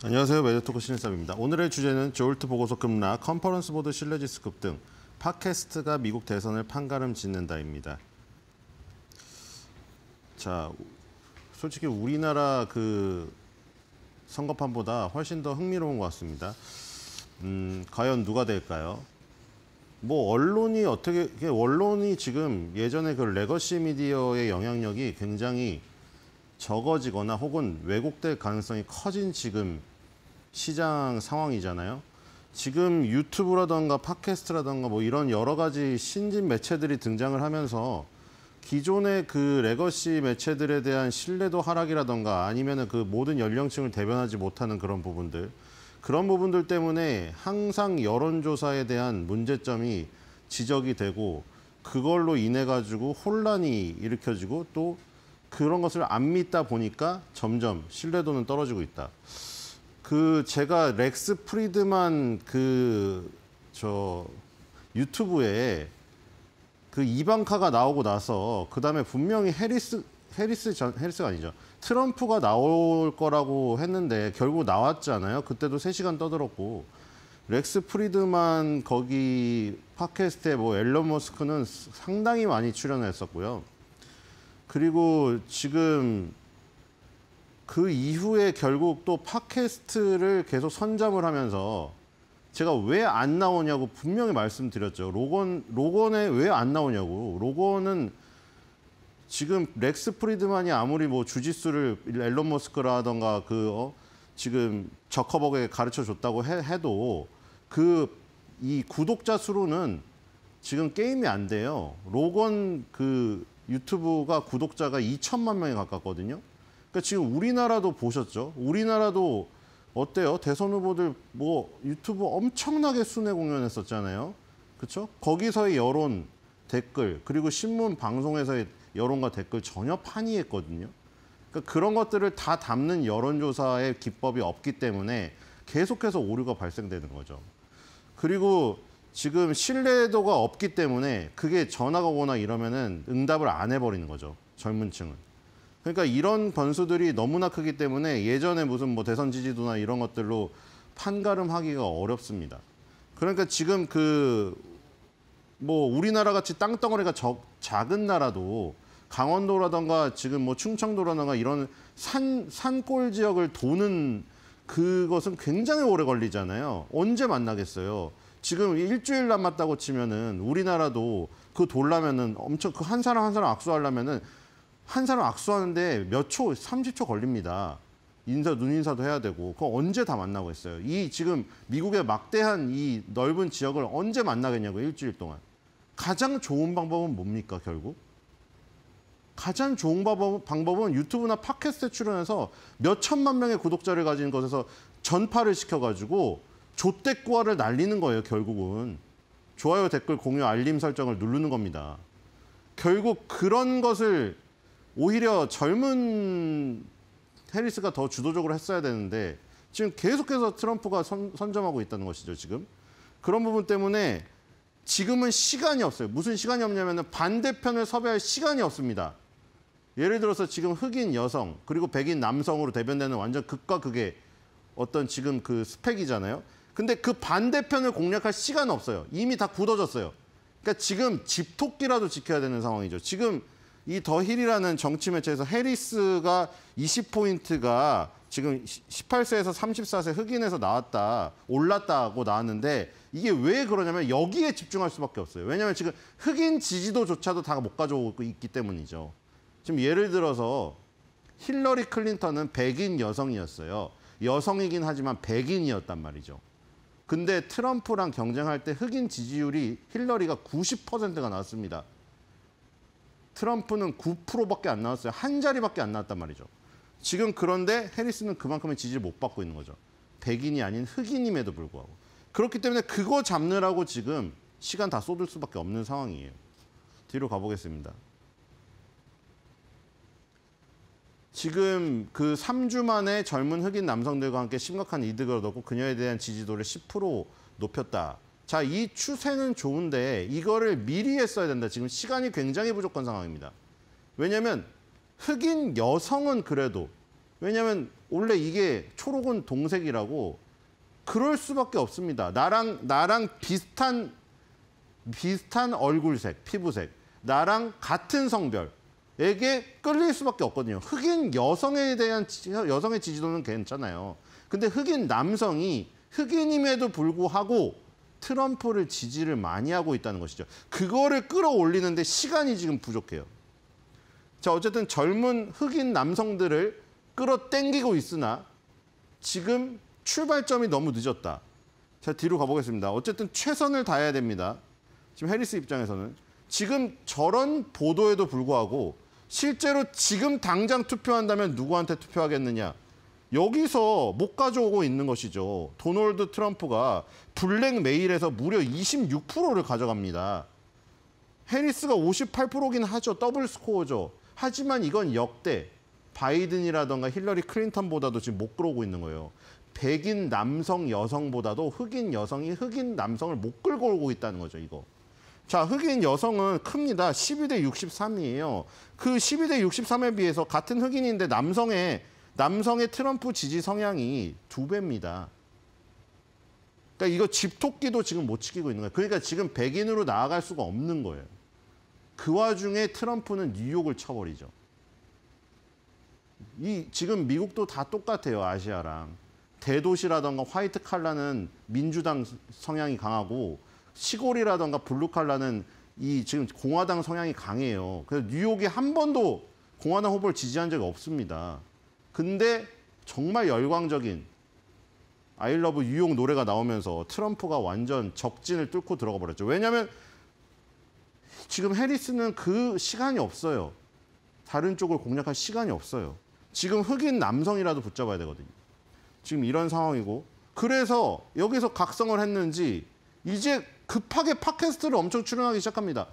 안녕하세요. 매저토크 신일섭입니다. 오늘의 주제는 울트 보고서 급락, 컨퍼런스 보드 실레지스 급등 팟캐스트가 미국 대선을 판가름 짓는다입니다. 자, 솔직히 우리나라 그 선거판보다 훨씬 더 흥미로운 것 같습니다. 음, 과연 누가 될까요? 뭐 언론이 어떻게 언론이 지금 예전에 그 레거시 미디어의 영향력이 굉장히 적어지거나 혹은 왜곡될 가능성이 커진 지금 시장 상황이잖아요. 지금 유튜브라던가 팟캐스트라던가 뭐 이런 여러 가지 신진 매체들이 등장을 하면서 기존의 그 레거시 매체들에 대한 신뢰도 하락이라던가 아니면 그 모든 연령층을 대변하지 못하는 그런 부분들 그런 부분들 때문에 항상 여론조사에 대한 문제점이 지적이 되고 그걸로 인해 가지고 혼란이 일으켜지고 또 그런 것을 안 믿다 보니까 점점 신뢰도는 떨어지고 있다. 그 제가 렉스 프리드만 그 저 유튜브에 그 이방카가 나오고 나서 그 다음에 분명히 해리스 해리스 전 해리스가 아니죠 트럼프가 나올 거라고 했는데 결국 나왔잖아요. 그때도 세시간 떠들었고 렉스 프리드만 거기 팟캐스트에 뭐 앨런 머스크는 상당히 많이 출연했었고요. 그리고 지금 그 이후에 결국 또 팟캐스트를 계속 선점을 하면서 제가 왜 안 나오냐고 분명히 말씀드렸죠. 로건 로건에 왜 안 나오냐고. 로건은 지금 렉스 프리드만이 아무리 뭐 주짓수를 앨런 머스크라던가 그 어? 지금 저커버그에 가르쳐 줬다고 해, 도그 이 구독자 수로는 지금 게임이 안 돼요. 로건 그 유튜브가 구독자가 2천만 명에 가깝거든요. 그러니까 지금 우리나라도 보셨죠? 우리나라도 어때요? 대선 후보들 뭐 유튜브 엄청나게 순회 공연했었잖아요. 그렇죠? 거기서의 여론 댓글 그리고 신문 방송에서의 여론과 댓글 전혀 판이했거든요. 그러니까 그런 것들을 다 담는 여론조사의 기법이 없기 때문에 계속해서 오류가 발생되는 거죠. 그리고 지금 신뢰도가 없기 때문에 그게 전화가 오거나 이러면은 응답을 안 해버리는 거죠. 젊은 층은. 그러니까 이런 변수들이 너무나 크기 때문에 예전에 무슨 뭐 대선 지지도나 이런 것들로 판가름하기가 어렵습니다. 그러니까 지금 그 뭐 우리나라 같이 땅덩어리가 적, 작은 나라도 강원도라던가 지금 뭐 충청도라던가 이런 산 산골 지역을 도는 그것은 굉장히 오래 걸리잖아요. 언제 만나겠어요. 지금 일주일 남았다고 치면은 우리나라도 그 돌라면은 엄청 그 한 사람 한 사람 악수하려면은 한 사람 악수하는데 몇 초, 30초 걸립니다. 인사, 눈인사도 해야 되고, 그거 언제 다 만나고 있어요? 이 지금 미국의 막대한 이 넓은 지역을 언제 만나겠냐고, 일주일 동안. 가장 좋은 방법은 뭡니까, 결국? 가장 좋은 방법은 유튜브나 팟캐스트에 출연해서 몇 천만 명의 구독자를 가진 것에서 전파를 시켜가지고 조대꾸아를 날리는 거예요, 결국은. 좋아요, 댓글, 공유, 알림 설정을 누르는 겁니다. 결국 그런 것을 오히려 젊은 해리스가 더 주도적으로 했어야 되는데 지금 계속해서 트럼프가 선, 점하고 있다는 것이죠, 지금. 그런 부분 때문에 지금은 시간이 없어요. 무슨 시간이 없냐면 반대편을 섭외할 시간이 없습니다. 예를 들어서 지금 흑인 여성, 그리고 백인 남성으로 대변되는 완전 극과 극의 어떤 지금 그 스펙이잖아요. 근데 그 반대편을 공략할 시간 은 없어요. 이미 다 굳어졌어요. 그러니까 지금 집토끼라도 지켜야 되는 상황이죠. 지금 이 더힐이라는 정치 매체에서 해리스가 20포인트가 지금 18세에서 34세 흑인에서 나왔다, 올랐다고 나왔는데 이게 왜 그러냐면 여기에 집중할 수밖에 없어요. 왜냐하면 지금 흑인 지지도조차도 다 못 가져오고 있기 때문이죠. 지금 예를 들어서 힐러리 클린턴은 백인 여성이었어요. 여성이긴 하지만 백인이었단 말이죠. 근데 트럼프랑 경쟁할 때 흑인 지지율이 힐러리가 90%가 나왔습니다. 트럼프는 9%밖에 안 나왔어요. 한 자리밖에 안 나왔단 말이죠. 지금 그런데 해리스는 그만큼의 지지를 못 받고 있는 거죠. 백인이 아닌 흑인임에도 불구하고. 그렇기 때문에 그거 잡느라고 지금 시간 다 쏟을 수밖에 없는 상황이에요. 뒤로 가보겠습니다. 지금 그 3주 만에 젊은 흑인 남성들과 함께 심각한 이득을 얻었고 그녀에 대한 지지도를 10% 높였다. 자, 이 추세는 좋은데 이거를 미리 했어야 된다. 지금 시간이 굉장히 부족한 상황입니다. 왜냐하면 흑인 여성은 그래도 왜냐하면 원래 이게 초록은 동색이라고 그럴 수밖에 없습니다. 나랑 나랑 비슷한 비슷한 얼굴색, 피부색, 나랑 같은 성별, 에게 끌릴 수밖에 없거든요. 흑인 여성에 대한 여성의 지지도는 괜찮아요. 근데 흑인 남성이 흑인임에도 불구하고 트럼프를 지지를 많이 하고 있다는 것이죠. 그거를 끌어올리는데 시간이 지금 부족해요. 자, 어쨌든 젊은 흑인 남성들을 끌어당기고 있으나 지금 출발점이 너무 늦었다. 자, 뒤로 가보겠습니다. 어쨌든 최선을 다해야 됩니다. 지금 해리스 입장에서는 지금 저런 보도에도 불구하고 실제로 지금 당장 투표한다면 누구한테 투표하겠느냐. 여기서 못 가져오고 있는 것이죠. 도널드 트럼프가 블랙메일에서 무려 26%를 가져갑니다. 해리스가 58%긴 하죠. 더블 스코어죠. 하지만 이건 역대 바이든이라던가 힐러리 클린턴보다도 지금 못 끌어오고 있는 거예요. 백인 남성 여성보다도 흑인 여성이 흑인 남성을 못 끌고 오고 있다는 거죠, 이거. 자, 흑인 여성은 큽니다. 12대 63이에요. 그 12대 63에 비해서 같은 흑인인데 남성의 남성의 트럼프 지지 성향이 두 배입니다. 그러니까 이거 집토끼도 지금 못 지키고 있는 거예요. 그러니까 지금 백인으로 나아갈 수가 없는 거예요. 그 와중에 트럼프는 뉴욕을 쳐버리죠. 이 지금 미국도 다 똑같아요. 아시아랑. 대도시라던가 화이트 칼라는 민주당 성향이 강하고 시골이라던가 블루칼라는 이 지금 공화당 성향이 강해요. 그래서 뉴욕에 한 번도 공화당 후보를 지지한 적이 없습니다. 근데 정말 열광적인 아이러브 뉴욕 노래가 나오면서 트럼프가 완전 적진을 뚫고 들어가 버렸죠. 왜냐하면 지금 해리스는 그 시간이 없어요. 다른 쪽을 공략할 시간이 없어요. 지금 흑인 남성이라도 붙잡아야 되거든요. 지금 이런 상황이고 그래서 여기서 각성을 했는지 이제 급하게 팟캐스트를 엄청 출연하기 시작합니다.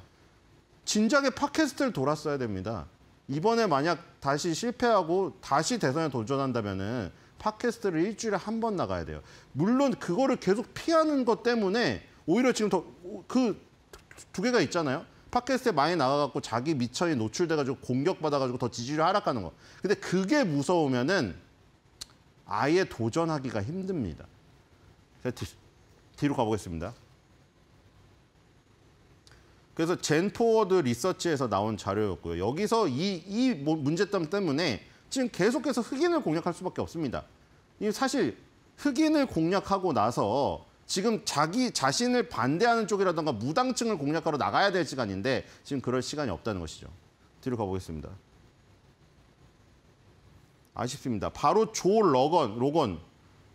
진작에 팟캐스트를 돌았어야 됩니다. 이번에 만약 다시 실패하고 다시 대선에 도전한다면은 팟캐스트를 일주일에 한 번 나가야 돼요. 물론 그거를 계속 피하는 것 때문에 오히려 지금 더 그 두 개가 있잖아요. 팟캐스트에 많이 나가갖고 자기 미처에 노출돼가지고 공격받아가지고 더지지를 하락하는 거. 근데 그게 무서우면은 아예 도전하기가 힘듭니다. 뒤로 가보겠습니다. 그래서 젠포워드 리서치에서 나온 자료였고요. 여기서 이, 이 뭐 문제점 때문에 지금 계속해서 흑인을 공략할 수밖에 없습니다. 사실 흑인을 공략하고 나서 지금 자기 자신을 반대하는 쪽이라던가 무당층을 공략하러 나가야 될 시간인데 지금 그럴 시간이 없다는 것이죠. 뒤로 가보겠습니다. 아쉽습니다. 바로 조 러건, 로건.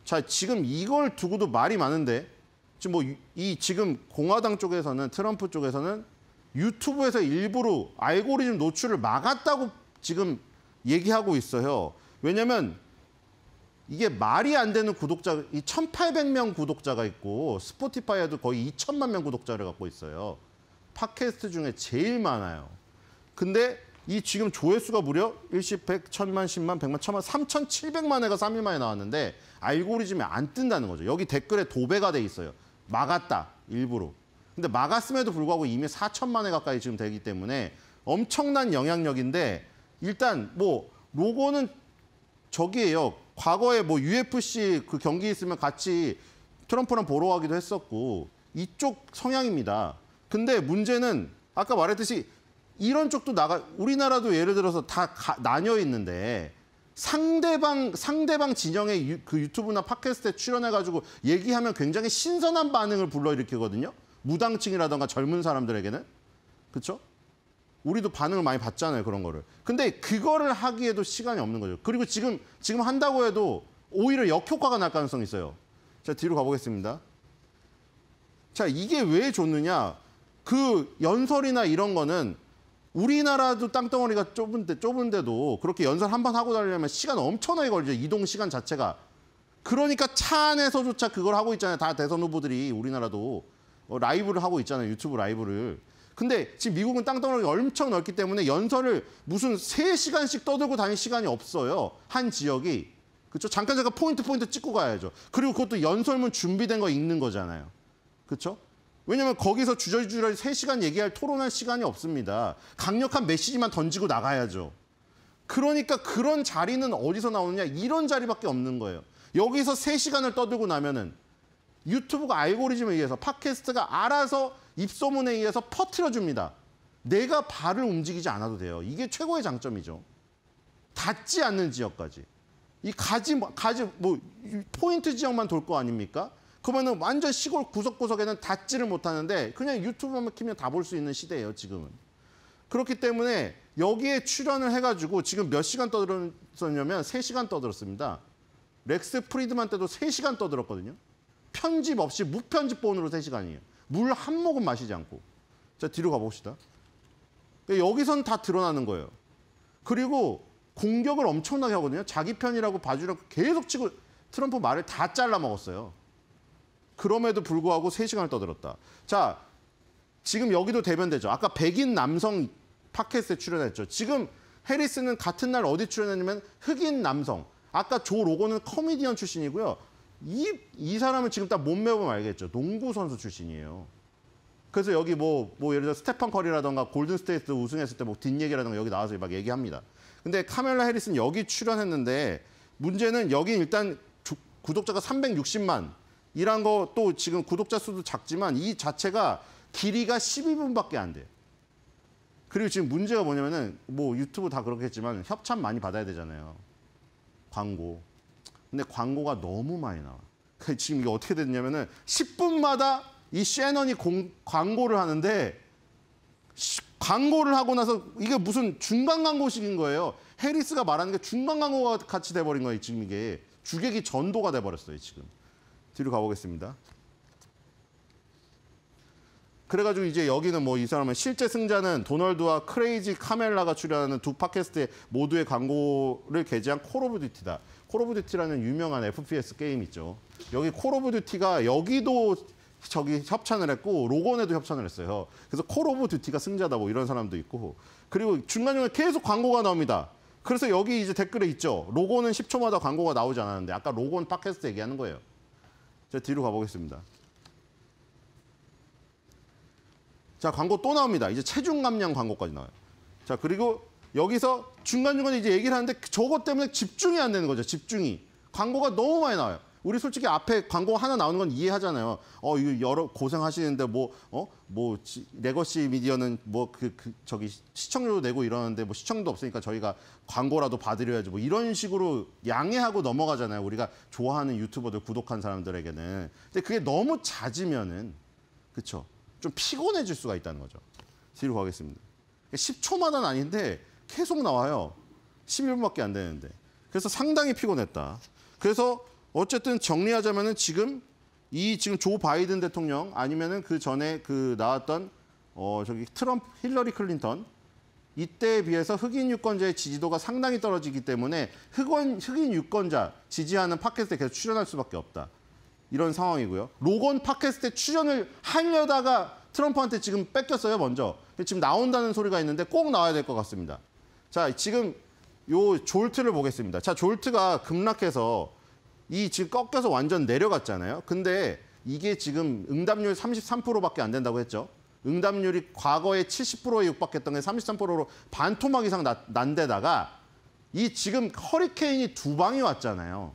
자, 지금 이걸 두고도 말이 많은데 지금 뭐 이 지금 공화당 쪽에서는 트럼프 쪽에서는 유튜브에서 일부러 알고리즘 노출을 막았다고 지금 얘기하고 있어요. 왜냐면 이게 말이 안 되는 구독자, 이 1,800명 구독자가 있고 스포티파이에도 거의 2천만 명 구독자를 갖고 있어요. 팟캐스트 중에 제일 많아요. 근데 이 지금 조회수가 무려 1십, 100, 1000만, 10만, 100만, 1000만, 3700만 회가 3일 만에 나왔는데 알고리즘이안 뜬다는 거죠. 여기 댓글에 도배가 돼 있어요. 막았다, 일부러. 근데 막았음에도 불구하고 이미 4천만 회 가까이 지금 되기 때문에 엄청난 영향력인데 일단 뭐 로고는 저기예요. 과거에 뭐 UFC 그 경기 있으면 같이 트럼프랑 보러 가기도 했었고 이쪽 성향입니다. 근데 문제는 아까 말했듯이 이런 쪽도 나가 우리나라도 예를 들어서 다 가, 나뉘어 있는데 상대방 상대방 진영의 유, 그 유튜브나 팟캐스트에 출연해가지고 얘기하면 굉장히 신선한 반응을 불러일으키거든요. 무당층이라던가 젊은 사람들에게는 그렇죠? 우리도 반응을 많이 받잖아요 그런 거를. 근데 그거를 하기에도 시간이 없는 거죠. 그리고 지금 지금 한다고 해도 오히려 역효과가 날 가능성이 있어요. 자 뒤로 가보겠습니다. 자 이게 왜 좋느냐? 그 연설이나 이런 거는 우리나라도 땅덩어리가 좁은데 좁은데도 그렇게 연설 한 번 하고 다니려면 시간 엄청나게 걸리죠. 이동 시간 자체가. 그러니까 차 안에서조차 그걸 하고 있잖아요. 다 대선 후보들이 우리나라도 어, 라이브를 하고 있잖아요. 유튜브 라이브를. 근데 지금 미국은 땅덩어리가 엄청 넓기 때문에 연설을 무슨 세시간씩 떠들고 다닐 시간이 없어요. 한 지역이. 그렇죠? 잠깐 잠깐 포인트 포인트 찍고 가야죠. 그리고 그것도 연설문 준비된 거 읽는 거잖아요. 그렇죠? 왜냐하면 거기서 주저주저 3시간 얘기할 토론할 시간이 없습니다. 강력한 메시지만 던지고 나가야죠. 그러니까 그런 자리는 어디서 나오느냐 이런 자리밖에 없는 거예요. 여기서 3시간을 떠들고 나면은 유튜브가 알고리즘에 의해서 팟캐스트가 알아서 입소문에 의해서 퍼트려 줍니다. 내가 발을 움직이지 않아도 돼요. 이게 최고의 장점이죠. 닿지 않는 지역까지. 이 가지 뭐, 가지 뭐 포인트 지역만 돌 거 아닙니까? 그러면은 완전 시골 구석구석에는 닿지를 못하는데 그냥 유튜브만 키면 다 볼 수 있는 시대예요, 지금은. 그렇기 때문에 여기에 출연을 해가지고 지금 몇 시간 떠들었냐면 3시간 떠들었습니다. 렉스 프리드만 때도 3시간 떠들었거든요. 편집 없이 무편집본으로 3시간이에요. 물 한 모금 마시지 않고. 자, 뒤로 가봅시다. 그러니까 여기선 다 드러나는 거예요. 그리고 공격을 엄청나게 하거든요. 자기 편이라고 봐주려고 계속 치고 트럼프 말을 다 잘라먹었어요. 그럼에도 불구하고 3시간을 떠들었다. 자, 지금 여기도 대변되죠. 아까 백인 남성 팟캐스트에 출연했죠. 지금 해리스는 같은 날 어디 출연했냐면 흑인 남성. 아까 조 로고는 커미디언 출신이고요. 이, 이 사람은 지금 딱 몸매보면 알겠죠. 농구 선수 출신이에요. 그래서 여기 뭐, 뭐 예를 들어 스테판 커리라던가 골든스테이트 우승했을 때 뭐 뒷얘기라던가 여기 나와서 막 얘기합니다. 근데 카멜라 해리스는 여기 출연했는데 문제는 여기 일단 구독자가 360만 이란 거또 지금 구독자 수도 작지만 이 자체가 길이가 12분밖에 안 돼요. 그리고 지금 문제가 뭐냐면은 뭐 유튜브 다 그렇겠지만 협찬 많이 받아야 되잖아요. 광고. 근데 광고가 너무 많이 나와. 그 지금 이게 어떻게 됐냐면은 10분마다 이 셰넌이 공, 광고를 하는데 시, 광고를 하고 나서 이게 무슨 중간 광고식인 거예요. 해리스가 말하는 게 중간 광고가 같이 돼버린 거예요. 지금 이게 주객이 전도가 돼버렸어요. 지금. 뒤로 가보겠습니다. 그래가지고 이제 여기는 뭐 이 사람은 실제 승자는 도널드와 크레이지 카멜라가 출연하는 두 팟캐스트에 모두의 광고를 게재한 콜 오브 듀티다. 콜 오브 듀티라는 유명한 FPS 게임 있죠. 여기 콜 오브 듀티가 여기도 저기 협찬을 했고 로건에도 협찬을 했어요. 그래서 콜 오브 듀티가 승자다 뭐 이런 사람도 있고 그리고 중간중간 계속 광고가 나옵니다. 그래서 여기 이제 댓글에 있죠. 로고는 10초마다 광고가 나오지 않았는데 아까 로건 팟캐스트 얘기하는 거예요. 제가 뒤로 가보겠습니다. 자, 광고 또 나옵니다. 이제 체중 감량 광고까지 나와요. 자, 그리고 여기서 중간중간에 이제 얘기를 하는데 저것 때문에 집중이 안 되는 거죠. 집중이. 광고가 너무 많이 나와요. 우리 솔직히 앞에 광고 하나 나오는 건 이해하잖아요. 어, 이거 여러 고생하시는데 뭐, 어, 뭐, 레거시 미디어는 뭐, 그, 그, 저기 시청료도 내고 이러는데 뭐 시청도 없으니까 저희가 광고라도 받으려야지 뭐 이런 식으로 양해하고 넘어가잖아요. 우리가 좋아하는 유튜버들 구독한 사람들에게는. 근데 그게 너무 잦으면은, 그쵸. 좀 피곤해질 수가 있다는 거죠. 뒤로 가겠습니다. 10초마다는 아닌데 계속 나와요. 11분밖에 안 되는데. 그래서 상당히 피곤했다. 그래서 어쨌든 정리하자면은 지금 이 지금 조 바이든 대통령 아니면은 그 전에 그 나왔던 어 저기 트럼프 힐러리 클린턴 이때에 비해서 흑인 유권자의 지지도가 상당히 떨어지기 때문에 흑원 흑인 유권자 지지하는 팟캐스트에 계속 출연할 수밖에 없다. 이런 상황이고요. 로건 팟캐스트에 출연을 하려다가 트럼프한테 지금 뺏겼어요, 먼저. 지금 나온다는 소리가 있는데 꼭 나와야 될 것 같습니다. 자, 지금 요 졸트를 보겠습니다. 자, 졸트가 급락해서 이 지금 꺾여서 완전 내려갔잖아요. 근데 이게 지금 응답률 33%밖에 안 된다고 했죠. 응답률이 과거에 70%에 육박했던 게 33%로 반토막 이상 나, 난 데다가 이 지금 허리케인이 두 방이 왔잖아요.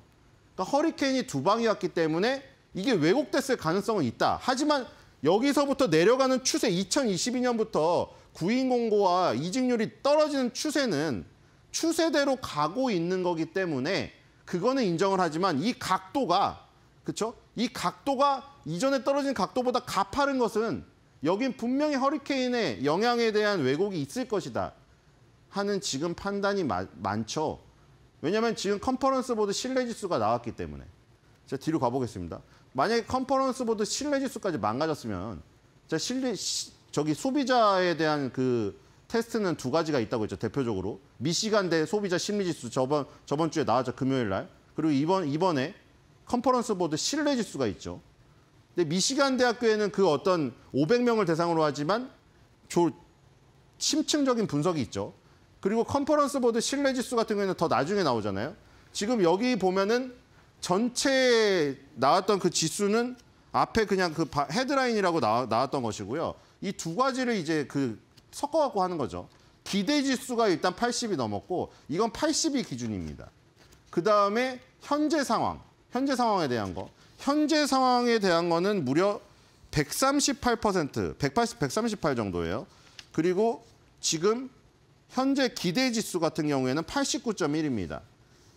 그러니까 허리케인이 두 방이 왔기 때문에 이게 왜곡됐을 가능성은 있다. 하지만 여기서부터 내려가는 추세 2022년부터 구인 공고와 이직률이 떨어지는 추세는 추세대로 가고 있는 거기 때문에 그거는 인정을 하지만 이 각도가 그렇죠? 이 각도가 이전에 떨어진 각도보다 가파른 것은 여긴 분명히 허리케인의 영향에 대한 왜곡이 있을 것이다 하는 지금 판단이 마, 많죠. 왜냐하면 지금 컨퍼런스 보드 신뢰지수가 나왔기 때문에 자 뒤로 가보겠습니다. 만약에 컨퍼런스 보드 신뢰지수까지 망가졌으면 자 신뢰 시, 저기 소비자에 대한 그 테스트는 두 가지가 있다고 했죠. 대표적으로 미시간대 소비자 심리지수 저번 저번 주에 나왔죠. 금요일 날. 그리고 이번 이번에 컨퍼런스 보드 신뢰 지수가 있죠. 근데 미시간 대학교에는 그 어떤 500명을 대상으로 하지만 조, 심층적인 분석이 있죠. 그리고 컨퍼런스 보드 신뢰 지수 같은 경우에는 더 나중에 나오잖아요. 지금 여기 보면은 전체 나왔던 그 지수는 앞에 그냥 그 헤드라인이라고 나, 나왔던 것이고요. 이 두 가지를 이제 그 섞어갖고 하는 거죠. 기대지수가 일단 80이 넘었고 이건 80이 기준입니다. 그 다음에 현재 상황, 현재 상황에 대한 거. 현재 상황에 대한 거는 무려 138%, 180, 138 정도예요. 그리고 지금 현재 기대지수 같은 경우에는 89.1입니다.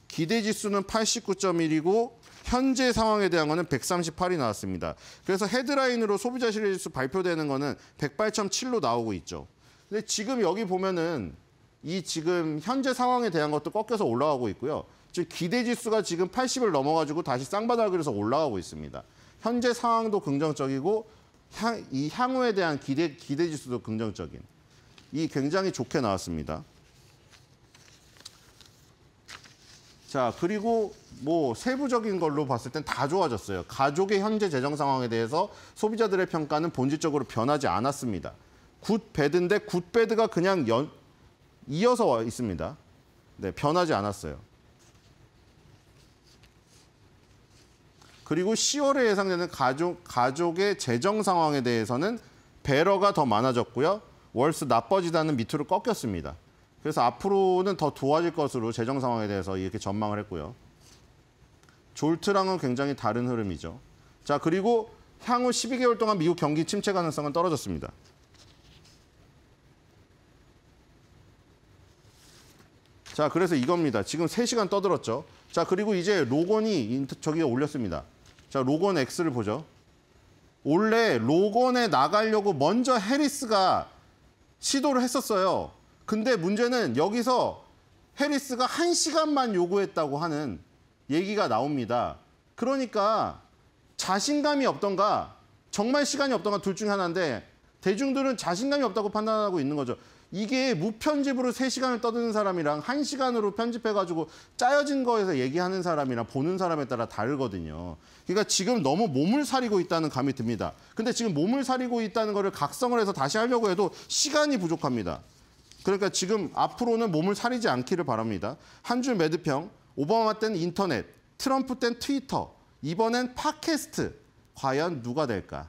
기대지수는 89.1이고 현재 상황에 대한 거는 138이 나왔습니다. 그래서 헤드라인으로 소비자 신뢰지수 발표되는 거는 108.7로 나오고 있죠. 근데 지금 여기 보면은 이 지금 현재 상황에 대한 것도 꺾여서 올라가고 있고요. 즉 기대 지수가 지금 80을 넘어가지고 다시 쌍바닥으로서 올라가고 있습니다. 현재 상황도 긍정적이고 향, 이 향후에 대한 기대 기대 지수도 긍정적인 이 굉장히 좋게 나왔습니다. 자, 그리고 뭐 세부적인 걸로 봤을 땐 다 좋아졌어요. 가족의 현재 재정 상황에 대해서 소비자들의 평가는 본질적으로 변하지 않았습니다. 굿배드인데 굿배드가 그냥 연, 이어서 있습니다. 네, 변하지 않았어요. 그리고 10월에 예상되는 가족, 가족의 재정 상황에 대해서는 배러가 더 많아졌고요. 월스 나빠지다는 밑으로 꺾였습니다. 그래서 앞으로는 더 도와질 것으로 재정 상황에 대해서 이렇게 전망을 했고요. 졸트랑은 굉장히 다른 흐름이죠. 자, 그리고 향후 12개월 동안 미국 경기 침체 가능성은 떨어졌습니다. 자, 그래서 이겁니다. 지금 3시간 떠들었죠. 자, 그리고 이제 로건이 저기에 올렸습니다. 자, 로건 X를 보죠. 원래 로건에 나가려고 먼저 해리스가 시도를 했었어요. 근데 문제는 여기서 해리스가 1시간만 요구했다고 하는 얘기가 나옵니다. 그러니까 자신감이 없던가 정말 시간이 없던가 둘 중에 하나인데 대중들은 자신감이 없다고 판단하고 있는 거죠. 이게 무편집으로 3시간을 떠드는 사람이랑 1시간으로 편집해가지고 짜여진 거에서 얘기하는 사람이랑 보는 사람에 따라 다르거든요. 그러니까 지금 너무 몸을 사리고 있다는 감이 듭니다. 근데 지금 몸을 사리고 있다는 거를 각성을 해서 다시 하려고 해도 시간이 부족합니다. 그러니까 지금 앞으로는 몸을 사리지 않기를 바랍니다. 한 줄 매드평, 오바마 땐 인터넷, 트럼프 땐 트위터, 이번엔 팟캐스트. 과연 누가 될까?